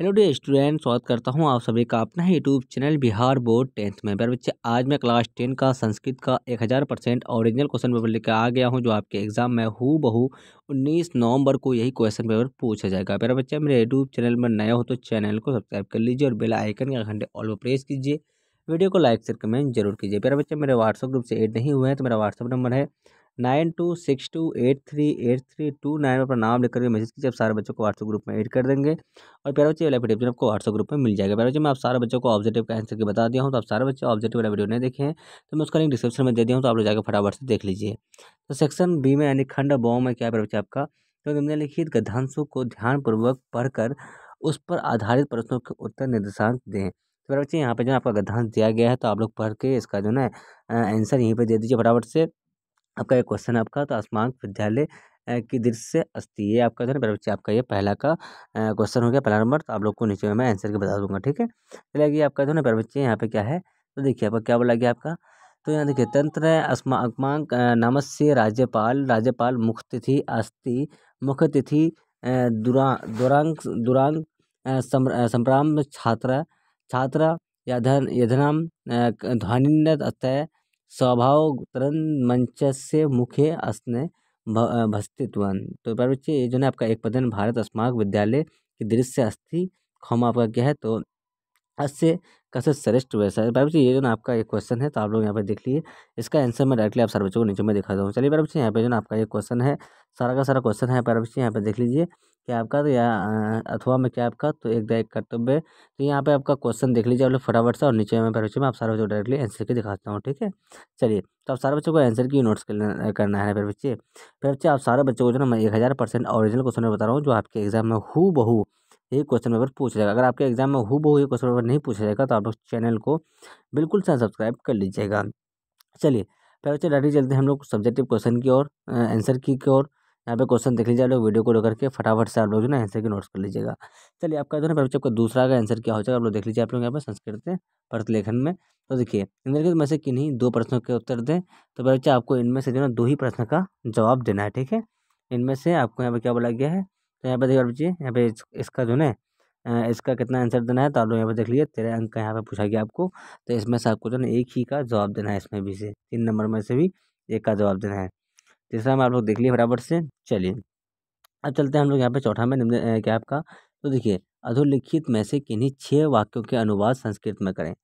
hello day student स्वागत करता हूं आप सभी का अपना YouTube channel Bihar board tenth में प्यार बच्चे आज मैं क्लास टेन का संस्कृत का एक हज़ार परसेंट ऑरिजिनल क्वेश्चन पेपर लेकर आ गया हूं जो आपके एग्जाम में हु बहू उन्नीस नवंबर को यही क्वेश्चन पेपर पूछा जाएगा मेरा बच्चे मेरे यूट्यूब चैनल में नया हो तो चैनल को सब्सक्राइब कर लीजिए और बेल आइकन का घंटे ऑल पर प्रेस कीजिए वीडियो को लाइक से कमेंट जरूर कीजिए मेरा बच्चे मेरे व्हाट्सअप ग्रुप से एड नहीं हुए हैं तो मेरा व्हाट्सअप नंबर है nine two six two eight three eight three two nine अपना नाम लिख करके मैसेज कीजिए आप सारे बच्चों को व्हाट्सएप ग्रुप में एड कर देंगे और प्यारा बच्चे वाला वीडियो आपको व्हाट्सएप ग्रुप में मिल जाएगा प्यारा बच्चे मैं आप सारे बच्चों को ऑब्जेक्टिव का आंसर के बता दिया हूँ तो आप सारे बच्चे ऑब्जेक्टिव वाला वीडियो नहीं देखे हैं तो मैं उसका लिंक डिस्क्रिप्शन में दे दिया हूँ तो आप लोग जाकर फटाफट से देख लीजिए तो सेक्शन बी में यानी खंड बॉम में क्या प्यारा आपका तो लिखित गद्यांशों को ध्यानपूर्वक पढ़कर उस पर आधारित प्रश्नों के उत्तर निर्देशांक दें तो बच्चे यहाँ पर जो है आपका गद्यांश दिया गया है तो आप लोग पढ़ के इसका जो है आंसर यहीं पर दे दीजिए फटाफट से आपका एक क्वेश्चन है आपका तो आसमान विद्यालय की दृश्य अस्थि ये आपका जो है बच्चे आपका ये पहला का क्वेश्चन हो गया पहला नंबर तो आप लोग को नीचे में मैं आंसर के बता दूंगा ठीक है चलिए तो गए आपका जो है ना बच्चे यहाँ पे क्या है तो देखिए आपका क्या बोला गया आपका तो यहाँ देखिए तंत्र अस्माक से राज्यपाल राज्यपाल मुख्यतिथि अस्थि मुख्यतिथि दुरा दुरांग दुरांग संप्राम छात्र छात्र यधन यधनाम ध्वनिन्नत अतः मंच से मुखे अस्ने भस्तितवान् तो पर बच्चे ये जो है आपका एक पदन भारत अस्माक विद्यालय के दृश्य अस्थि हम आपका क्या है तो अस्य कैसे श्रेष्ठ व्यवसाय बाबू जी ये जो ना आपका एक क्वेश्चन है तो आप लोग यहाँ पे देख लीजिए इसका आंसर मैं डायरेक्टली आप सर बच्चों को नीचे में दिखा दूँ चलिए बार जी यहाँ पे जो ना आपका एक क्वेश्चन है सारा का सारा क्वेश्चन है बाबू जी यहाँ पे देख लीजिए कि आपका तो या अथवा में क्या आपका तो एक डायरेक्ट कर्तव्य तो यहाँ पर आपका क्वेश्चन देख लीजिए आप लोग फटाफट से और नीचे में बच्चों में आप सारे बच्चों को डायरेक्टली आंसर के दिखाता हूँ ठीक है चलिए तो आप सारे बच्चों को आंसर की नोट्स करना है फिर बच्चे फिर बच्चे आप सारे बच्चों को जो ना मैं एक हज़ार परसेंट ओरिजिनल क्वेश्चन बता रहा हूँ जो आपके एग्जाम में हु बहू यही क्वेश्चन पेपर पूछा जाएगा अगर आपके एग्जाम में हु बहु ये क्वेश्चन पेपर नहीं पूछा जाएगा तो आप लोग चैनल को बिल्कुल सब्सक्राइब कर लीजिएगा चलिए पहले बच्चे तो डायरेक्ट चलते हैं हम लोग सब्जेक्टिव क्वेश्चन की ओर आंसर की की ओर यहाँ पे क्वेश्चन देख लीजिए लोग वीडियो को लेकर के फटाफट से आप लोग जो ना आंसर के नोट्स कर लीजिएगा चलिए आपका जो ना बच्चे का दूसरा का आंसर क्या हो जाएगा आप लोग देख लीजिए आप लोग यहाँ पर संस्कृत पर्त लेखन में तो देखिए इनमें तो में से किन्हीं दो प्रश्नों के उत्तर दें तो बच्चे आपको इनमें से जो ना दो ही प्रश्न का जवाब देना है ठीक है इनमें से आपको यहाँ पर क्या बोला गया है तो यहाँ पे देखिए बच्ची यहाँ पे इसका जो है इसका कितना आंसर देना है तो आप लोग यहाँ पे देख लीजिए तेरह अंक का यहाँ पे पूछा गया आपको तो इसमें से आपको जो है एक ही का जवाब देना है इसमें भी से तीन नंबर में से भी एक का जवाब देना है तीसरा में आप लोग देख लिए बराबर से चलिए अब चलते हैं हम लोग यहाँ पे चौथा में क्या आपका तो देखिए अधोलिखित में से किन्हीं छः वाक्यों के अनुवाद संस्कृत में करें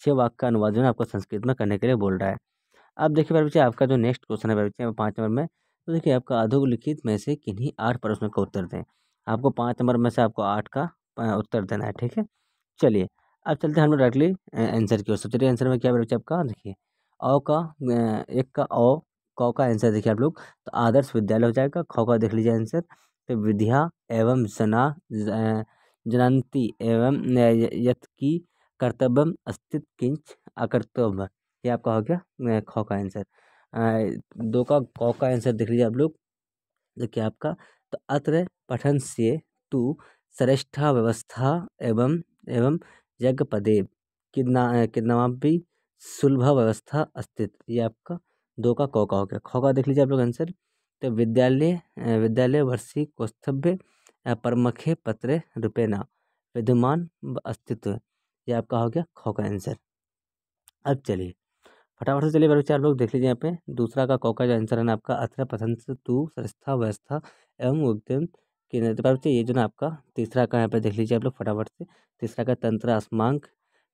छः वाक्य का अनुवाद जो है आपको संस्कृत में करने के लिए बोल रहा है अब देखिए बच्चे आपका जो नेक्स्ट क्वेश्चन है बच्चे पाँच नंबर में तो देखिए आपका अधोलिखित में से किन्हीं आठ प्रश्नों का उत्तर दें आपको पाँच नंबर में से आपको आठ का उत्तर देना है ठीक है चलिए अब चलते हैं हम लोग डायरेक्टली आंसर की ओर चलिए आंसर में क्या बच्चे आपका देखिए अ का एक का औ कौ का आंसर देखिए आप लोग तो आदर्श विद्यालय हो जाएगा खौ का देख लीजिए आंसर तो विद्या एवं जना जनंती एवं यथ की कर्तव्य अस्तित्व किंच अकर्तव्य ये आपका हो गया खौ का आंसर दो का कौ का आंसर देख लीजिए आप लोग देखिए आपका तो अत्र पठन से तू श्रेष्ठा व्यवस्था एवं एवं यज्ञ पदे कितना भी सुलभ व्यवस्था अस्तित्व ये आपका दो का कौ का हो गया खौ का देख लीजिए आप लोग आंसर तो विद्यालय विद्यालय वर्षीय कौस्तभ्य परमखे पत्रे रुपेना विद्यमान अस्तित्व ये आपका हो गया खौ का आंसर अब चलिए फटाफट से चलिए बार विचार लोग देख लीजिए यहाँ पे दूसरा का कौका जो आंसर है ना आपका अथरा पसंद तू संस्था व्यवस्था एवं उद्यम के नेतृत्व से ये जो ना आपका तीसरा का यहाँ पे देख लीजिए आप लोग फटाफट से तीसरा का तंत्र आसमांक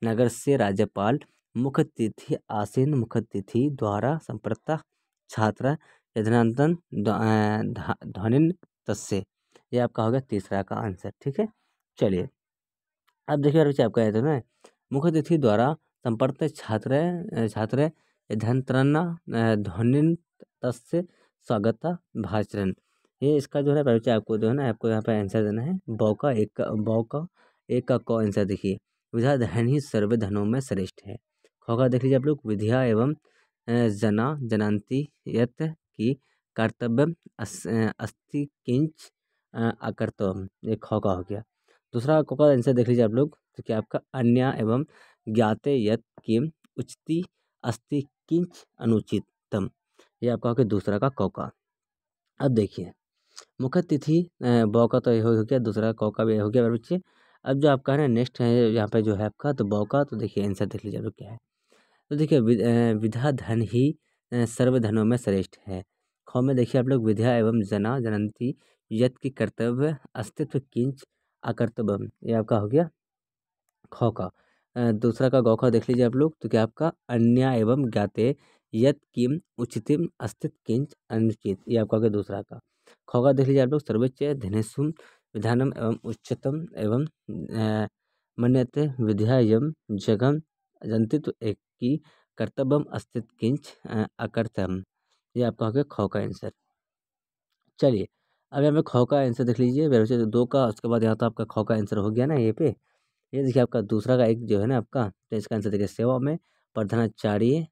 नगर से राज्यपाल मुख्य तिथि आसीन मुख्य तिथि द्वारा संप्रता छात्रा यजनांतन ध्वनिन तस्य ये आपका हो गया तीसरा का आंसर ठीक है चलिए अब देखिए बार विचार आपका यहाँ जो ना मुख्य तिथि द्वारा संपर्क छात्र छात्र धनतरना ध्वनि तस्य स्वागत भाषण ये इसका जो है परिचय आपको जो है ना आपको यहाँ पर आंसर देना है बौ का एक का बौ का एक का क आंसर देखिए विधा धन ही सर्व धनों में श्रेष्ठ है खो का देख लीजिए आप लोग विधिया एवं जना जनांति यत की कर्तव्य अस्थि किंच अकर्तव्य ये खो का हो गया दूसरा खो का आंसर देख लीजिए आप लोग तो क्या आपका अन्य एवं ज्ञाते यत किम उचित अस्ति किंच अनुचितम ये आपका तो हो गया दूसरा का कौका का अब देखिए मुख्य तिथि बौ का तो यह हो गया दूसरा क का भी हो गया बच्चे अब जो आपका है ना नेक्स्ट है यहाँ पे जो है आपका तो बौका का तो देखिए आंसर देख लीजिए क्या है तो देखिए विधा धन ही सर्वधनों में श्रेष्ठ है खो में देखिए आप लोग विधा एवं जना जनंती यत की कर्तव्य अस्तित्व किंच अकर्तव्य ये आपका हो गया खो का दूसरा का गौखा देख लीजिए आप लोग तो क्या आपका अन्या एवं ज्ञाते यत किम उचितिम अस्तित किंच अनुचित ये आपका क्या दूसरा का खौगा देख लीजिए आप लोग सर्वोच्च धनेशुम विधानम एवं उच्चतम एवं मन्यते विध्यायम जगम जंतित्व एक की कर्तव्यम अस्तित किंच अकर्तम ये आपका क्या गया खौ का आंसर चलिए अब यहाँ पे खौ का आंसर देख लीजिए दो का उसके बाद यहाँ तो आपका खौ का आंसर हो गया ना ये पे ये देखिए आपका दूसरा का एक जो है ना आपका तो इसका आंसर देखिए सेवा में प्रधानाचार्य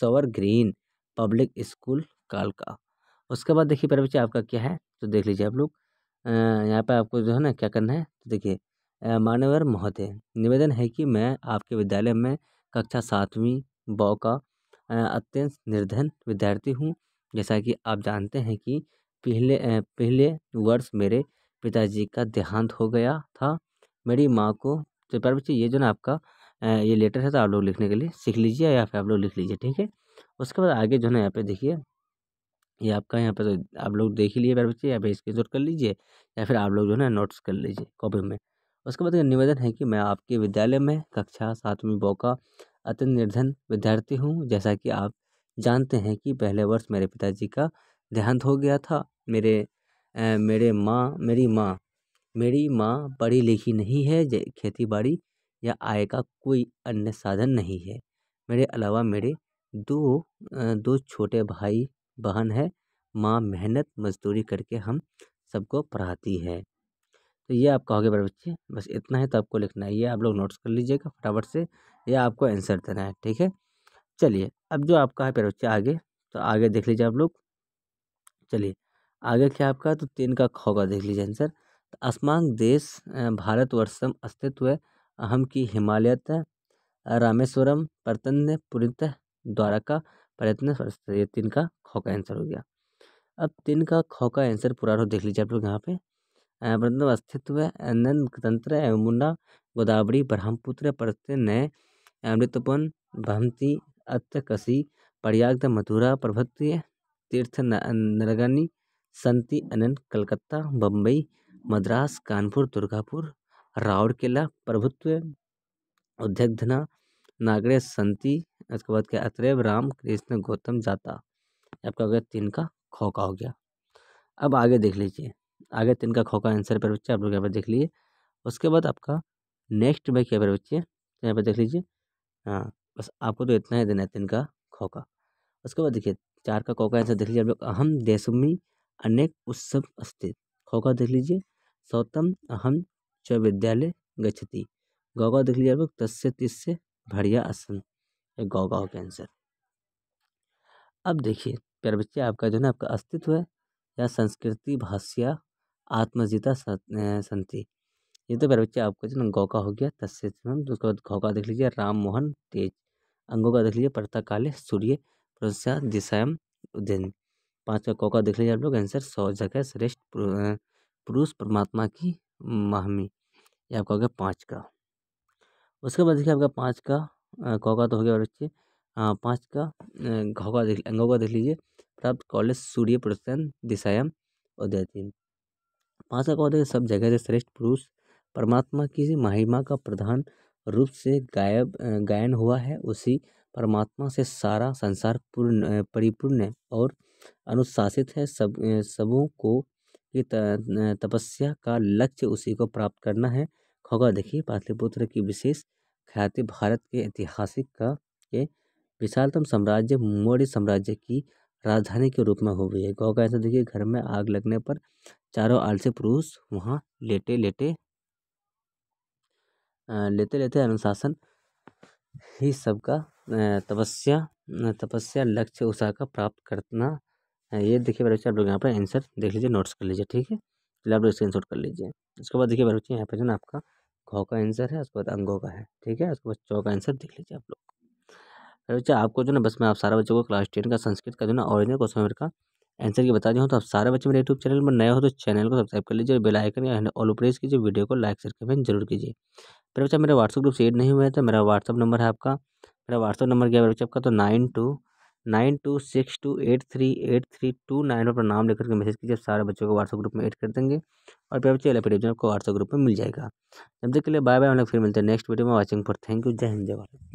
सवर ग्रीन पब्लिक स्कूल कालका उसके बाद देखिए पहले बच्चे आपका क्या है तो देख लीजिए आप लोग यहाँ पर आपको जो है ना क्या करना है तो देखिए मानवर महोदय निवेदन है कि मैं आपके विद्यालय में कक्षा सातवीं बौ का अत्यंत निर्धन विद्यार्थी हूँ जैसा कि आप जानते हैं कि पहले पहले वर्ष मेरे पिताजी का देहांत हो गया था मेरी माँ को तो प्यार बच्चे ये जो ना आपका ये लेटर है तो आप लोग लिखने के लिए सीख लीजिए या फिर आप लोग लिख लीजिए ठीक है उसके बाद आगे जो है यहाँ पे देखिए ये आपका यहाँ पे तो आप लोग देख ही लिए प्यार बच्चे या फिर स्क्रीन कर लीजिए या फिर आप लोग जो है नोट्स कर लीजिए कॉपी में उसके बाद निवेदन है कि मैं आपके विद्यालय में कक्षा सातवीं बो का अत्यंत निर्धन विद्यार्थी हूँ जैसा कि आप जानते हैं कि पहले वर्ष मेरे पिताजी का देहांत हो गया था मेरे ए, मेरे माँ मेरी माँ मेरी माँ पढ़ी लिखी नहीं है खेती बाड़ी या आय का कोई अन्य साधन नहीं है मेरे अलावा मेरे दो दो छोटे भाई बहन है माँ मेहनत मज़दूरी करके हम सबको पढ़ाती है तो ये आप कहोगे बड़े बच्चे बस इतना है तो आपको लिखना है ये आप लोग नोट्स कर लीजिएगा फटाफट से या आपको आंसर देना है ठीक है चलिए अब जो आपका है प्यारे बच्चे आगे तो आगे देख लीजिए आप लोग चलिए आगे क्या आपका तो तीन का खोगा होगा देख लीजिए आंसर अस्माकं देश भारतवर्षम अस्तित्व अहम की हिमालयतः रामेश्वरम प्रतन पुरीतः द्वारका प्रयत्न ये तीन का खौ का आंसर हो गया अब तीन का खौ का आंसर पूरा हो देख लीजिए आप लोग यहाँ पे प्रतन अस्तित्व नंद तंत्र मुंडा गोदावरी ब्रह्मपुत्र परते नए अमृतपन अत कसी प्रयाग मथुरा प्रभत्य तीर्थ नरगनी संति अनंत कलकत्ता बम्बई मद्रास कानपुर दुर्गापुर राउरकेला प्रभुत्व उद्यगधना नागरेश संति उसके बाद क्या अतरेव राम कृष्ण गौतम जाता आपका हो गया तीन का खोका हो गया अब आगे देख लीजिए आगे तीन का खोखा आंसर पर बच्चे आप लोग यहाँ पर देख लीजिए उसके बाद आपका नेक्स्ट में क्या पर बच्चे तो यहाँ पर देख लीजिए हाँ बस आपको तो इतना ही देना है तीन का खोखा उसके बाद देखिए चार का खोका आंसर देख लीजिए आप लोग अहम देशमी अनेक उत्सव अस्तित्व खोखा देख लीजिए सौतम अहम च विद्यालय गच्छति गौ गौ देख लीजिए तस्य तिस्य भरिया आसन गौ गौ के आंसर अब देखिए प्यार बच्चे आपका जो है आपका अस्तित्व है या संस्कृति भाष्या आत्मजिता संति ये तो प्यार बच्चे आपका जो ना गौ का हो गया तस्य उसके बाद घौ का देख लीजिए राम मोहन तेज अंगों का देख लीजिए काले सूर्य दिशा दिशायाम उद्यन पाँच का देख लीजिए आप लोग आंसर सौ जगह श्रेष्ठ पुरुष परमात्मा की महमी ये आपका हो गया पाँच का उसके बाद देखिए आपका पाँच का कौका तो हो गया और बच्चे पाँच का घोगा देख घोगा देख लीजिए प्राप्त कॉलेज सूर्य प्रसन्न दिशायाम उदयतीन पाँच का कौन सब जगह से श्रेष्ठ पुरुष परमात्मा की महिमा का प्रधान रूप से गायब गायन हुआ है उसी परमात्मा से सारा संसार पूर्ण परिपूर्ण और अनुशासित है सब सबों को कि तपस्या का लक्ष्य उसी को प्राप्त करना है खोगा देखिए पाटलिपुत्र की विशेष ख्याति भारत के ऐतिहासिक का के विशालतम साम्राज्य मौर्य साम्राज्य की राजधानी के रूप में हो गई है गौ का ऐसा देखिए घर में आग लगने पर चारों आलसी पुरुष वहाँ लेटे लेटे लेते लेते अनुशासन ही सबका तपस्या तपस्या लक्ष्य उषा का प्राप्त करना हाँ, ये देखिए भाई बच्चे आप लोग यहाँ पर आंसर देख लीजिए नोट्स कर लीजिए ठीक है चलिए आप लोग स्क्रीन कर लीजिए उसके बाद देखिए भाई बच्चे यहाँ पर जो ना आपका घो का आंसर है उसके बाद अंगों का है ठीक है उसके बाद चौ का आंसर देख लीजिए आप लोग बच्चे आपको जो ना बस मैं आप सारे बच्चों को क्लास टेन का संस्कृत का जो ना ऑरिजिनल क्वेश्चन का आंसर की बता दी हूँ तो आप सारे बच्चे मेरे यूट्यूब चैनल पर नए हो तो चैनल को सब्सक्राइब कर लीजिए और बेल आइकन या ऑल प्रेस कीजिए वीडियो को लाइक शेयर कमेंट जरूर कीजिए फिर बच्चा मेरा व्हाट्सअप ग्रुप से एड नहीं हुआ है तो मेरा व्हाट्सअप नंबर है आपका मेरा व्हाट्सअप नंबर क्या है बच्चे आपका तो nine two nine two six two eight three eight three two nine पर नाम लिख करके मैसेज कीजिए सारे बच्चों को व्हाट्सएप ग्रुप में ऐड कर देंगे और बच्चे चला पी आपको व्हाट्सएप ग्रुप में मिल जाएगा जब तक के लिए बाय बाय हम लोग फिर मिलते हैं नेक्स्ट वीडियो में वाचिंग पर थैंक यू जय हिंद जय भारत